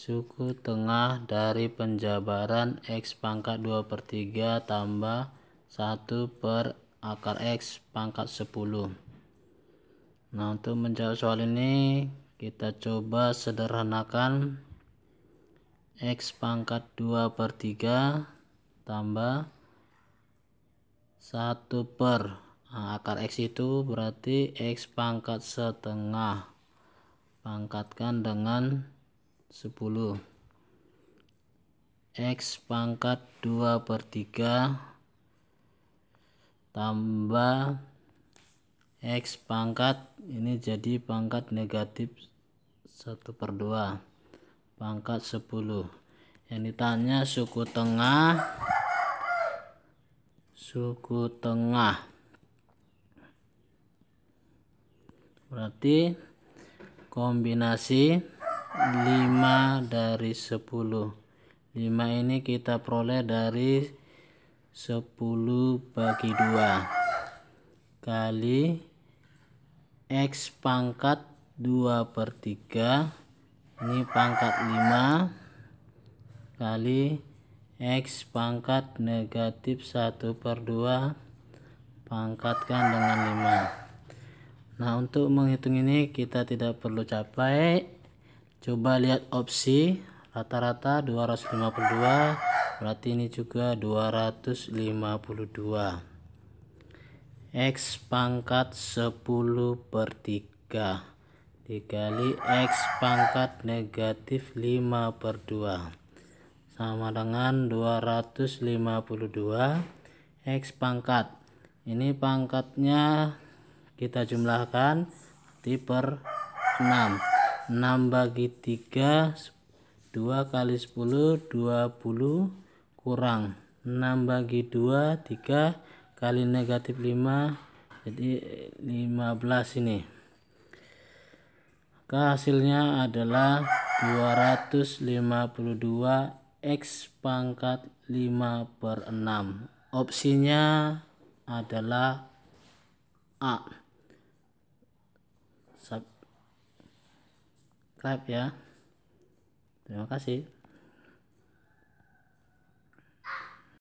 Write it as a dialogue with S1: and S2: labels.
S1: suku tengah dari penjabaran X pangkat 2 per 3 tambah 1 per akar X pangkat 10 nah untuk menjawab soal ini kita coba sederhanakan X pangkat 2 per 3 tambah 1 per nah, akar X itu berarti X pangkat setengah pangkatkan dengan 10 X pangkat 2 per 3 tambah X pangkat ini jadi pangkat negatif 1 per 2 pangkat 10 yang ditanya suku tengah suku tengah berarti kombinasi 5 dari 10 5 ini kita peroleh dari 10 bagi 2 kali X pangkat 2 per 3 ini pangkat 5 kali X pangkat negatif 1 per 2 pangkatkan dengan 5 nah untuk menghitung ini kita tidak perlu capek coba lihat opsi rata-rata 252 berarti ini juga 252 X pangkat 10 per 3 dikali X pangkat negatif 5 per 2 sama dengan 252 X pangkat ini pangkatnya kita jumlahkan di per 6 6 bagi 3 2 kali 10 20 kurang 6 bagi 2 3 kali negatif 5 jadi 15 ini maka hasilnya adalah 252 X pangkat 5 per 6 opsinya adalah A subscribe ya terima kasih